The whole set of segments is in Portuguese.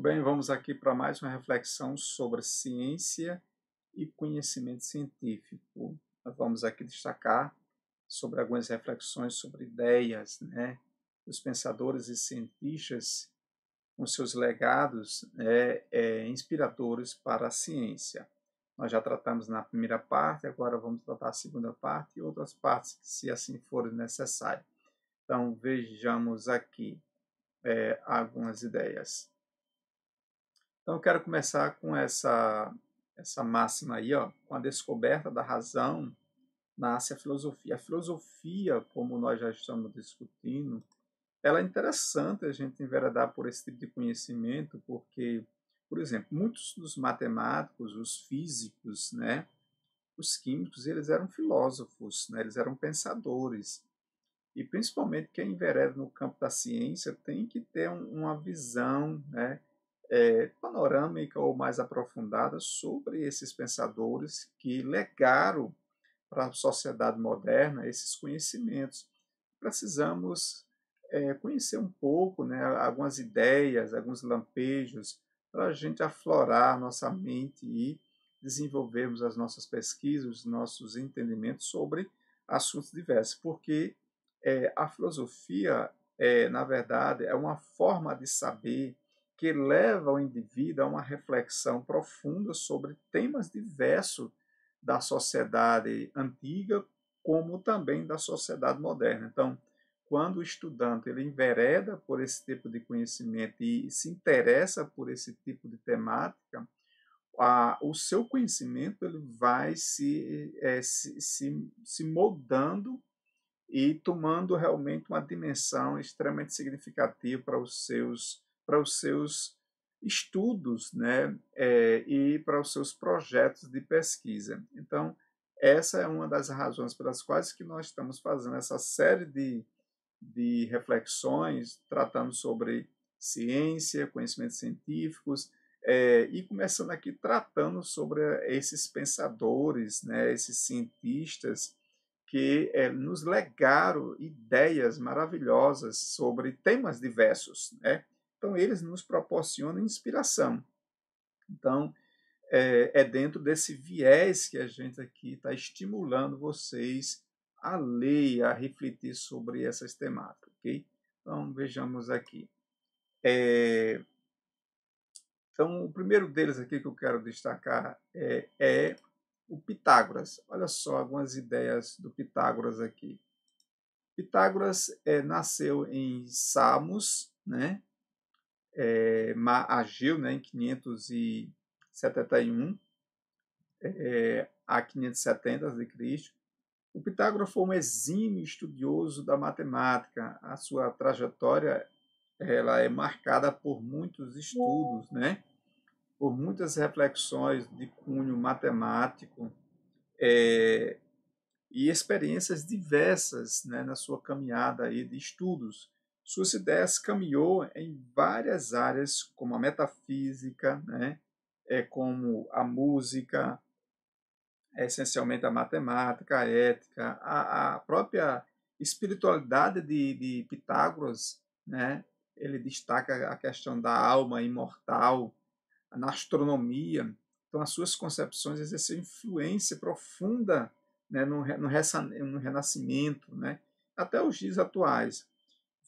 bem, vamos aqui para mais uma reflexão sobre ciência e conhecimento científico. Nós vamos aqui destacar sobre algumas reflexões sobre ideias, né? Os pensadores e cientistas com seus legados né, é, inspiradores para a ciência. Nós já tratamos na primeira parte, agora vamos tratar a segunda parte e outras partes, se assim for necessário. Então, vejamos aqui é, algumas ideias. Então eu quero começar com essa essa máxima aí, ó, com a descoberta da razão nasce a filosofia. A filosofia, como nós já estamos discutindo, ela é interessante a gente enveredar por esse tipo de conhecimento, porque, por exemplo, muitos dos matemáticos, os físicos, né, os químicos, eles eram filósofos, né, eles eram pensadores. E principalmente quem envereda no campo da ciência tem que ter um, uma visão, né, é, panorâmica ou mais aprofundada sobre esses pensadores que legaram para a sociedade moderna esses conhecimentos. Precisamos é, conhecer um pouco né, algumas ideias, alguns lampejos, para a gente aflorar nossa mente e desenvolvermos as nossas pesquisas, os nossos entendimentos sobre assuntos diversos, porque é, a filosofia, é, na verdade, é uma forma de saber, que leva o indivíduo a uma reflexão profunda sobre temas diversos da sociedade antiga, como também da sociedade moderna. Então, quando o estudante ele envereda por esse tipo de conhecimento e se interessa por esse tipo de temática, a, o seu conhecimento ele vai se, é, se, se, se, moldando e tomando realmente uma dimensão extremamente significativa para os seus para os seus estudos né, é, e para os seus projetos de pesquisa. Então, essa é uma das razões pelas quais que nós estamos fazendo essa série de, de reflexões tratando sobre ciência, conhecimentos científicos, é, e começando aqui tratando sobre esses pensadores, né, esses cientistas que é, nos legaram ideias maravilhosas sobre temas diversos, né? Então, eles nos proporcionam inspiração. Então, é, é dentro desse viés que a gente aqui está estimulando vocês a ler, a refletir sobre essas temáticas, ok? Então, vejamos aqui. É, então, o primeiro deles aqui que eu quero destacar é, é, o Pitágoras. Olha só algumas ideias do Pitágoras aqui. Pitágoras é, nasceu em Samos, né? é, eh, agiu né, em 571 é, eh, a 570 a.C. O Pitágoras foi um exímio estudioso da matemática. A sua trajetória ela é marcada por muitos estudos, né? por muitas reflexões de cunho matemático é, e experiências diversas né, na sua caminhada aí de estudos. Suas ideias caminhou em várias áreas, como a metafísica, né? é, como a música, é, essencialmente a matemática, a ética, a, a própria espiritualidade de, de Pitágoras, né? ele destaca a questão da alma imortal, na astronomia. Então, as suas concepções exerceram influência profunda né, no, no, no renascimento, né, até os dias atuais.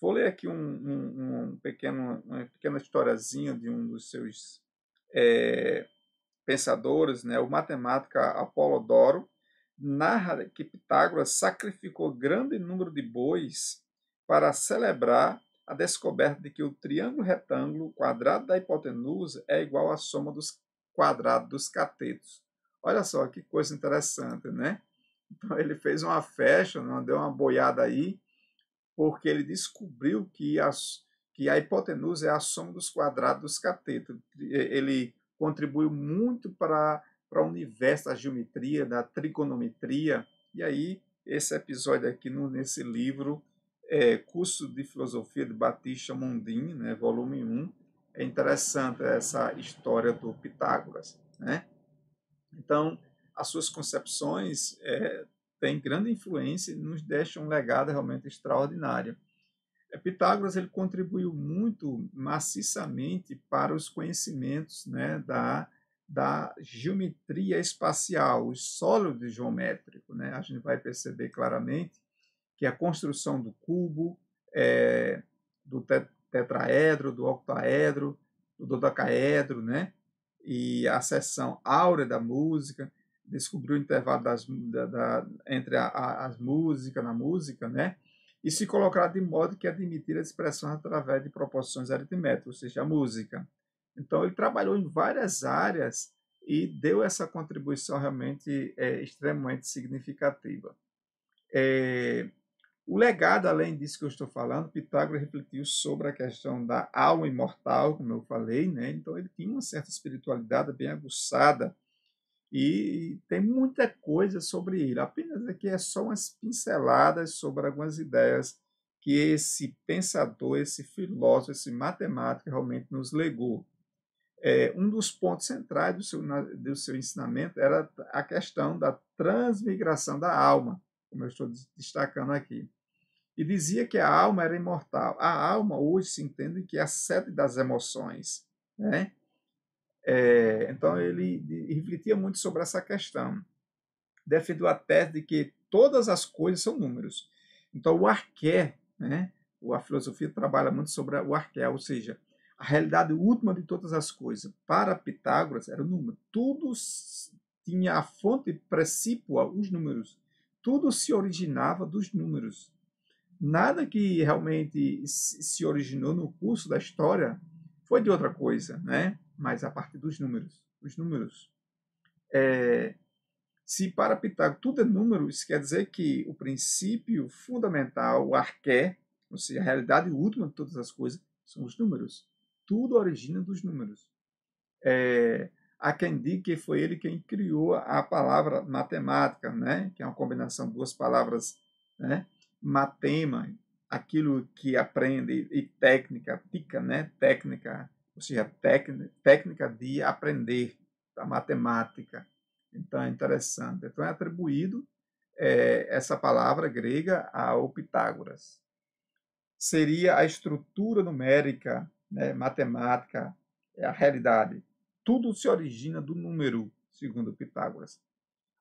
Vou ler aqui um, um, um pequeno, uma pequena historiazinha de um dos seus é, pensadores, né, o matemático Apolodoro, narra que Pitágoras sacrificou grande número de bois para celebrar a descoberta de que o triângulo retângulo quadrado da hipotenusa é igual à soma dos quadrados dos catetos. Olha só que coisa interessante, né? Então ele fez uma festa, não né? deu uma boiada aí, porque ele descobriu que, que a hipotenusa é a soma dos quadrados dos catetos. Ele contribuiu muito para, o universo da geometria, da trigonometria, e aí esse episódio aqui no, nesse livro, é, Curso de Filosofia de Batista Mondini, né, volume 1, é interessante essa história do Pitágoras. Né? Então, as suas concepções é, têm grande influência e nos deixam um legado realmente extraordinário. É, Pitágoras ele contribuiu muito maciçamente para os conhecimentos né, da, da geometria espacial, o sólido geométrico. Né? A gente vai perceber claramente que a construção do cubo, é, do tetraedro, do octaedro, do dodecaedro, né? e a seção áurea da música, descobriu o intervalo das, da, da, entre a, a, as músicas, na música, né? e se colocar de modo que admitir as expressões através de proporções aritméticas, ou seja, a música. Então, ele trabalhou em várias áreas e deu essa contribuição realmente é, extremamente significativa. É, o legado, além disso que eu estou falando, Pitágoras refletiu sobre a questão da alma imortal, como eu falei, né? então ele tinha uma certa espiritualidade bem aguçada, e, tem muita coisa sobre ele. Apenas aqui é só umas pinceladas sobre algumas ideias que esse pensador, esse filósofo, esse matemático realmente nos legou. É, um dos pontos centrais do seu, do seu ensinamento era a questão da transmigração da alma, como eu estou destacando aqui. E dizia que a alma era imortal. A alma hoje se entende que é a sede das emoções. Né? É, então ele refletia muito sobre essa questão. Defendeu a tese de que todas as coisas são números. Então o arqué, né, a filosofia trabalha muito sobre o arqué, ou seja, a realidade última de todas as coisas. Para Pitágoras era o número. Tudo tinha a fonte principal, os números. Tudo se originava dos números. Nada que realmente se originou no curso da história foi de outra coisa, né? mas a partir dos números. Os números. É, se para Pitágoras tudo é número, isso quer dizer que o princípio fundamental, o arqué, ou seja, a realidade última de todas as coisas, são os números. Tudo origina dos números. É, há quem diga que foi ele quem criou a palavra matemática, né? que é uma combinação de duas palavras, né? matema, aquilo que aprende, e técnica, tica, né? técnica, ou seja, técnica de aprender da matemática. Então é interessante. Então é atribuído é, essa palavra grega ao Pitágoras. Seria a estrutura numérica, né, matemática, é a realidade. Tudo se origina do número, segundo Pitágoras.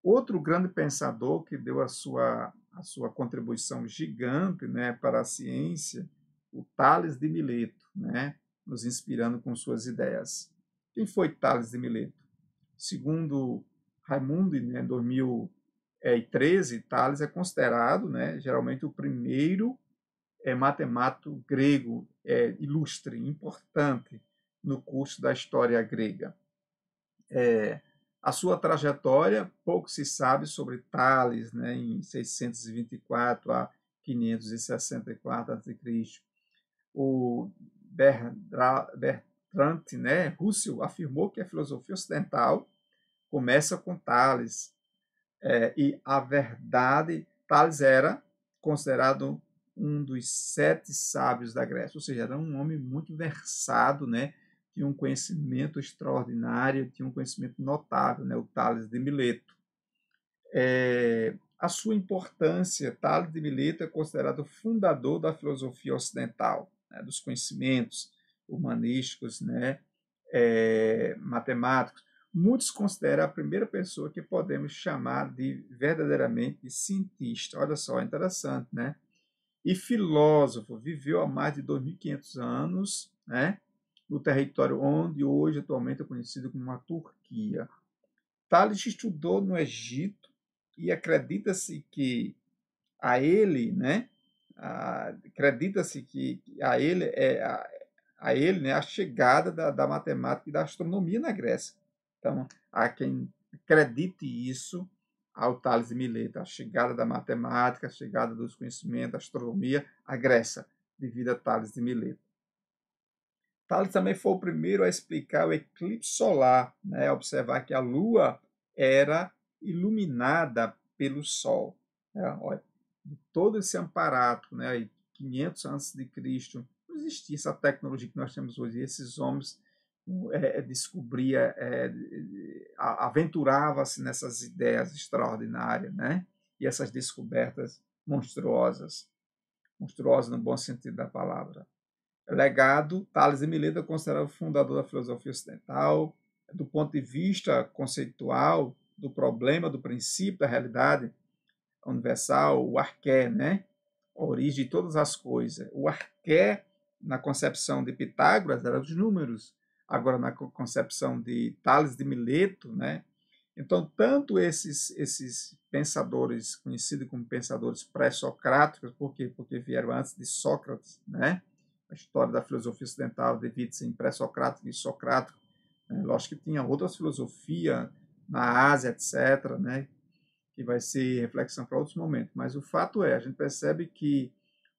Outro grande pensador que deu a sua, a sua contribuição gigante né, para a ciência, o Tales de Mileto, né, nos inspirando com suas ideias. Quem foi Tales de Mileto? Segundo Raimundo, né, em né, 2013, Tales é considerado, né, geralmente, o primeiro é, matemático grego é, ilustre, importante no curso da história grega. É, a sua trajetória, pouco se sabe sobre Tales, né, em 624 a 564 a.C. O Bertrand né, Russell afirmou que a filosofia ocidental começa com Tales. É, e a verdade, Tales era considerado um dos sete sábios da Grécia, ou seja, era um homem muito versado, né? tinha um conhecimento extraordinário, tinha um conhecimento notável, né? o Tales de Mileto. É, a sua importância, Tales de Mileto é considerado o fundador da filosofia ocidental né, dos conhecimentos humanísticos, né, é, matemáticos. Muitos consideram a primeira pessoa que podemos chamar de verdadeiramente cientista. Olha só, interessante, né? E filósofo, viveu há mais de 2.500 anos, né? no território onde hoje atualmente é conhecido como a Turquia. Tales estudou no Egito e acredita-se que a ele, né, acredita-se que a ele é a, a, ele né, a chegada da, da matemática e da astronomia na Grécia. Então, há quem acredite isso ao Tales de Mileto, a chegada da matemática, a chegada dos conhecimentos, da astronomia à Grécia, devido a Tales de Mileto. Tales também foi o primeiro a explicar o eclipse solar, né, a observar que a Lua era iluminada pelo Sol. É, olha, de todo esse amparato, né, 500 antes de Cristo, não existia essa tecnologia que nós temos hoje. Esses homens é, é, descobria, é, aventurava-se nessas ideias extraordinárias, né? E essas descobertas monstruosas, monstruosas no bom sentido da palavra. Legado, Tales de Mileto é considerado o fundador da filosofia ocidental, do ponto de vista conceitual, do problema, do princípio, da realidade, universal, o arqué, né? A origem de todas as coisas. O arqué, na concepção de Pitágoras, era os números. Agora, na concepção de Tales de Mileto, né? Então, tanto esses, esses pensadores, conhecidos como pensadores pré-socráticos, por quê? Porque vieram antes de Sócrates, né? A história da filosofia ocidental divide-se em pré-socrático e socrático. Né? Lógico que tinha outras filosofias na Ásia, etc., né? que vai ser reflexão para outros momentos. Mas o fato é, a gente percebe que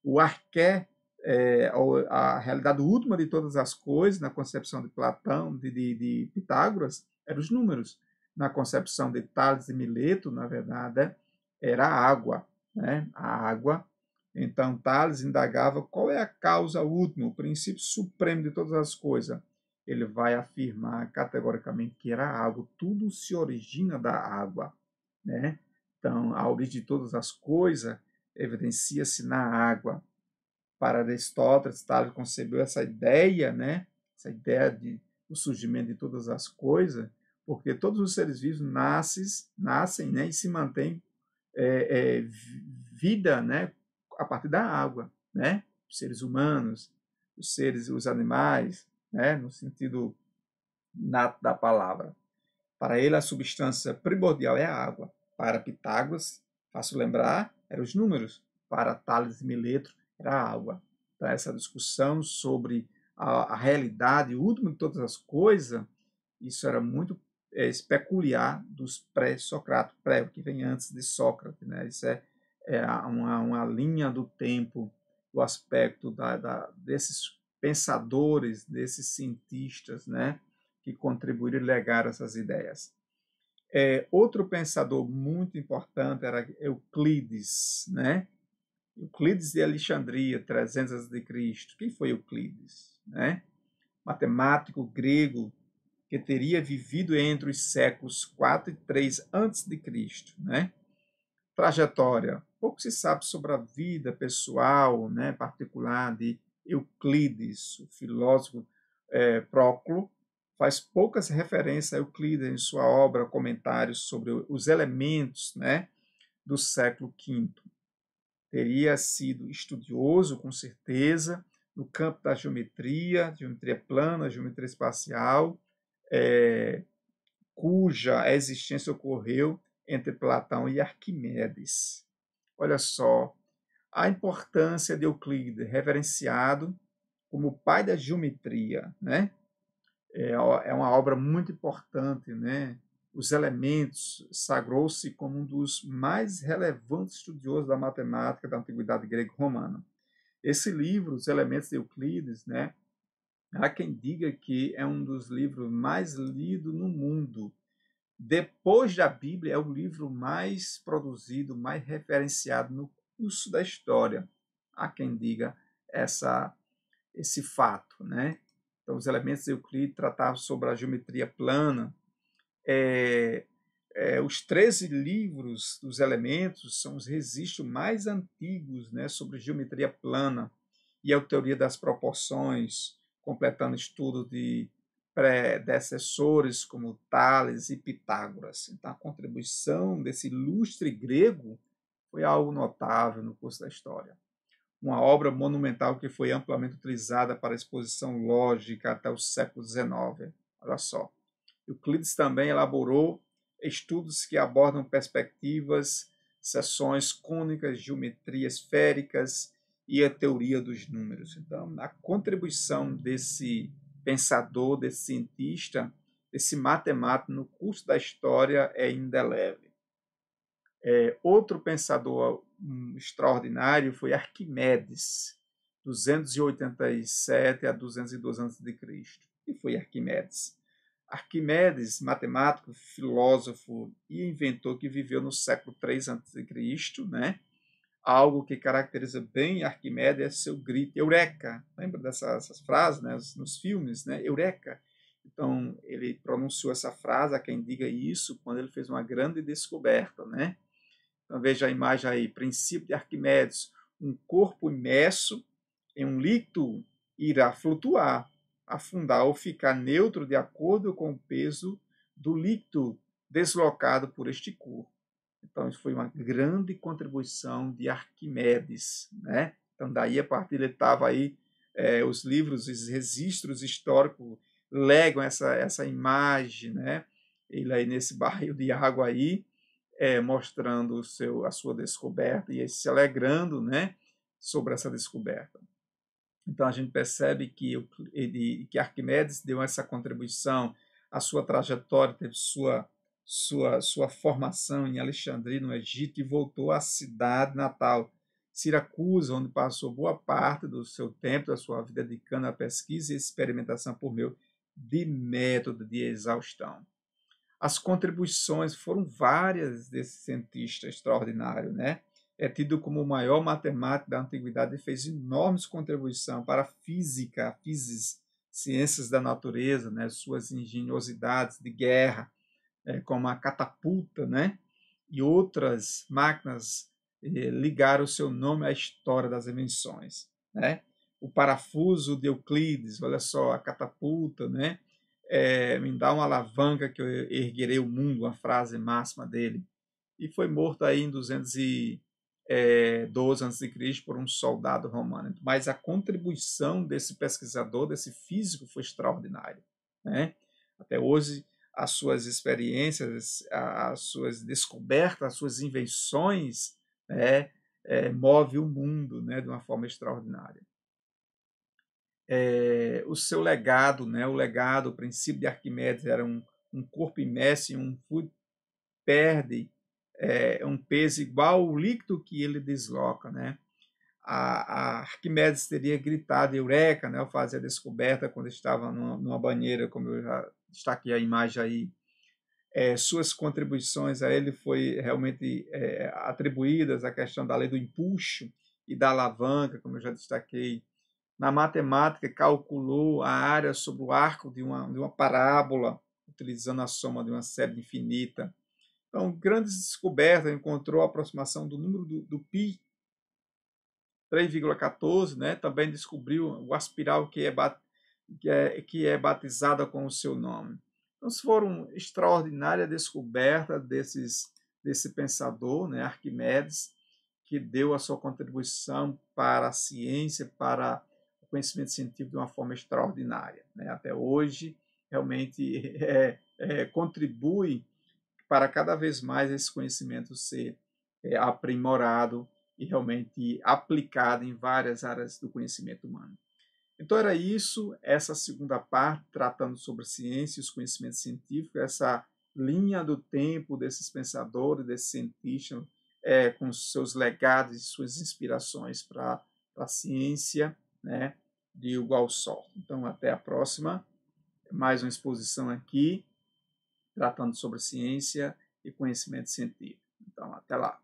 o arqué, é, a realidade última de todas as coisas, na concepção de Platão, de, de, de Pitágoras, eram os números. Na concepção de Tales e Mileto, na verdade, era a água. Né? A água. Então, Tales indagava qual é a causa última, o princípio supremo de todas as coisas. Ele vai afirmar categoricamente que era a água, tudo se origina da água. Né? Então, a origem de todas as coisas evidencia-se na água. Para Aristóteles, Tales concebeu essa ideia, né? essa ideia de o surgimento de todas as coisas, porque todos os seres vivos nascem, nascem né? e se mantêm é, é, vida né? a partir da água. Né? Os seres humanos, os seres, os animais, né? no sentido nato da palavra. Para ele, a substância primordial é a água. Para Pitágoras, fácil lembrar, eram os números. Para Tales e Mileto, era a água. Para então, essa discussão sobre a, a realidade, o último de todas as coisas, isso era muito é, peculiar dos pré-socráticos, pré, o que vem antes de Sócrates. Né? Isso é, é uma, uma, linha do tempo, do aspecto da, da, desses pensadores, desses cientistas, né? que contribuíram e legaram essas ideias. É, outro pensador muito importante era Euclides, né? Euclides de Alexandria, 300 a.C. Quem foi Euclides? Né? Matemático grego que teria vivido entre os séculos 4 e 3 antes de Cristo, né? Trajetória. Pouco se sabe sobre a vida pessoal, né, particular de Euclides, o filósofo é, Próclo, faz poucas referências a Euclides em sua obra Comentários sobre os Elementos né, do século V. Teria sido estudioso, com certeza, no campo da geometria, geometria plana, geometria espacial, é, cuja existência ocorreu entre Platão e Arquimedes. Olha só a importância de Euclides, reverenciado como pai da geometria, né? é, é uma obra muito importante, né? Os elementos sagrou-se como um dos mais relevantes estudiosos da matemática da antiguidade grego-romana. Esse livro, Os Elementos de Euclides, né? Há quem diga que é um dos livros mais lidos no mundo. Depois da Bíblia, é o livro mais produzido, mais referenciado no curso da história. Há quem diga essa, esse fato, né? Então, os elementos de Euclides tratavam sobre a geometria plana. É, é, os 13 livros dos elementos são os registros mais antigos né, sobre geometria plana e é a teoria das proporções, completando estudo de predecessores como Tales e Pitágoras. Então, a contribuição desse ilustre grego foi algo notável no curso da história uma obra monumental que foi amplamente utilizada para exposição lógica até o século XIX. Olha só. Euclides também elaborou estudos que abordam perspectivas, seções cônicas, geometria esféricas e a teoria dos números. Então, a contribuição desse pensador, desse cientista, desse matemático no curso da história é indelével. É, outro pensador um, extraordinário foi Arquimedes, 287 a 202 a.C. E foi Arquimedes. Arquimedes, matemático, filósofo e inventor que viveu no século 3 a.C., né? algo que caracteriza bem Arquimedes é seu grito eureka. Lembra dessas frases né? nos filmes, né? Eureka. Então, ele pronunciou essa frase a quem diga isso quando ele fez uma grande descoberta, né? Então veja a imagem aí, princípio de Arquimedes, um corpo imerso em um líquido irá flutuar, afundar ou ficar neutro de acordo com o peso do líquido deslocado por este corpo. Então isso foi uma grande contribuição de Arquimedes, né? Então daí a partir ele estava aí é, os livros, os registros históricos legam essa, essa imagem, né? Ele aí nesse barril de água aí, é, mostrando o seu, a sua descoberta e se alegrando né, sobre essa descoberta. Então a gente percebe que, ele, que Arquimedes deu essa contribuição, a sua trajetória, teve sua, sua, sua formação em Alexandria, no Egito, e voltou à cidade natal, Siracusa, onde passou boa parte do seu tempo, da sua vida dedicando à pesquisa e experimentação por meio de método de exaustão as contribuições foram várias desse cientista extraordinário, né? É tido como o maior matemático da antiguidade e fez enormes contribuições para a física, a physis, ciências da natureza, né? Suas engenhosidades de guerra, é, como a catapulta, né? E outras máquinas é, ligaram o seu nome à história das invenções, né? O parafuso de Euclides, olha só, a catapulta, né? é, me dá uma alavanca que eu erguerei o mundo, uma frase máxima dele. E foi morto aí em 212 eh, a.C. por um soldado romano. Mas a contribuição desse pesquisador, desse físico, foi extraordinária. Né? Até hoje, as suas experiências, as suas descobertas, as suas invenções, né, é, eh, move o mundo né, de uma forma extraordinária é, o seu legado, né? o legado, o princípio de Arquimedes era um, um corpo imerso em um fluido perde é, um peso igual ao líquido que ele desloca. Né? A, a Arquimedes teria gritado eureka né, ao fazer a descoberta quando estava numa, numa banheira, como eu já destaquei a imagem aí. É, suas contribuições a ele foi realmente atribuídas à questão da lei do empuxo e da alavanca, como eu já destaquei na matemática calculou a área sobre o arco de uma, de uma parábola, utilizando a soma de uma série infinita. Então, grandes descobertas, encontrou a aproximação do número do, do π, 3,14, né? também descobriu o aspiral que é, que, é, que é batizada com o seu nome. Então, foram extraordinárias descobertas desses, desse pensador, né? Arquimedes, que deu a sua contribuição para a ciência, para a conhecimento científico de uma forma extraordinária. Né? Até hoje, realmente é, é, contribui para cada vez mais esse conhecimento ser é, aprimorado e realmente aplicado em várias áreas do conhecimento humano. Então era isso, essa segunda parte, tratando sobre ciência e os conhecimentos científicos, essa linha do tempo desses pensadores, desses cientistas, é, com seus legados e suas inspirações para a ciência né, de igual sol. Então, até a próxima. Mais uma exposição aqui, tratando sobre ciência e conhecimento científico. Então, até lá.